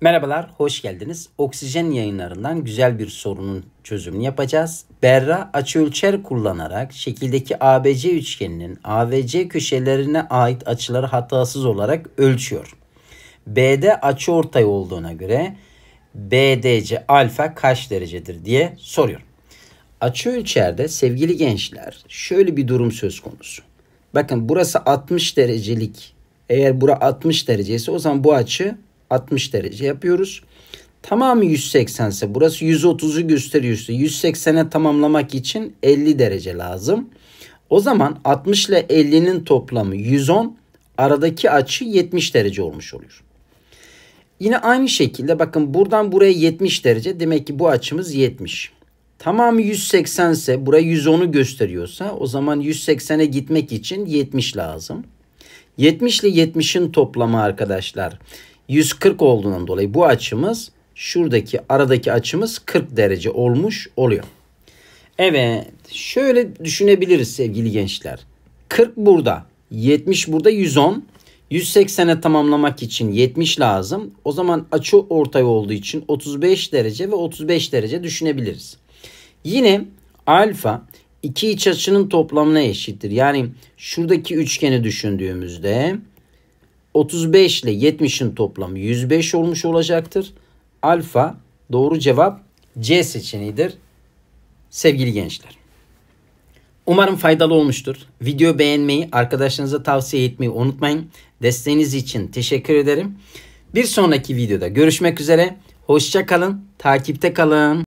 Merhabalar, hoş geldiniz. Oksijen yayınlarından güzel bir sorunun çözümünü yapacağız. Berra açı ölçer kullanarak şekildeki ABC üçgeninin AVC köşelerine ait açıları hatasız olarak ölçüyor. BD ortay olduğuna göre BDC alfa kaç derecedir diye soruyor. ölçerde sevgili gençler şöyle bir durum söz konusu. Bakın burası 60 derecelik. Eğer bura 60 derecesi o zaman bu açı 60 derece yapıyoruz. Tamamı 180 ise burası 130'u gösteriyor. 180'e tamamlamak için 50 derece lazım. O zaman 60 ile 50'nin toplamı 110. Aradaki açı 70 derece olmuş oluyor. Yine aynı şekilde bakın buradan buraya 70 derece. Demek ki bu açımız 70. Tamamı 180 ise buraya 110'u gösteriyorsa o zaman 180'e gitmek için 70 lazım. 70 ile 70'in toplamı arkadaşlar 140 olduğundan dolayı bu açımız şuradaki aradaki açımız 40 derece olmuş oluyor. Evet şöyle düşünebiliriz sevgili gençler. 40 burada 70 burada 110 180'e tamamlamak için 70 lazım. O zaman açı ortay olduğu için 35 derece ve 35 derece düşünebiliriz. Yine alfa iki iç açının toplamına eşittir. Yani şuradaki üçgeni düşündüğümüzde 35 ile 70'in toplamı 105 olmuş olacaktır. Alfa doğru cevap C seçeneğidir. Sevgili gençler. Umarım faydalı olmuştur. Video beğenmeyi, arkadaşlarınıza tavsiye etmeyi unutmayın. Desteğiniz için teşekkür ederim. Bir sonraki videoda görüşmek üzere. Hoşça kalın, takipte kalın.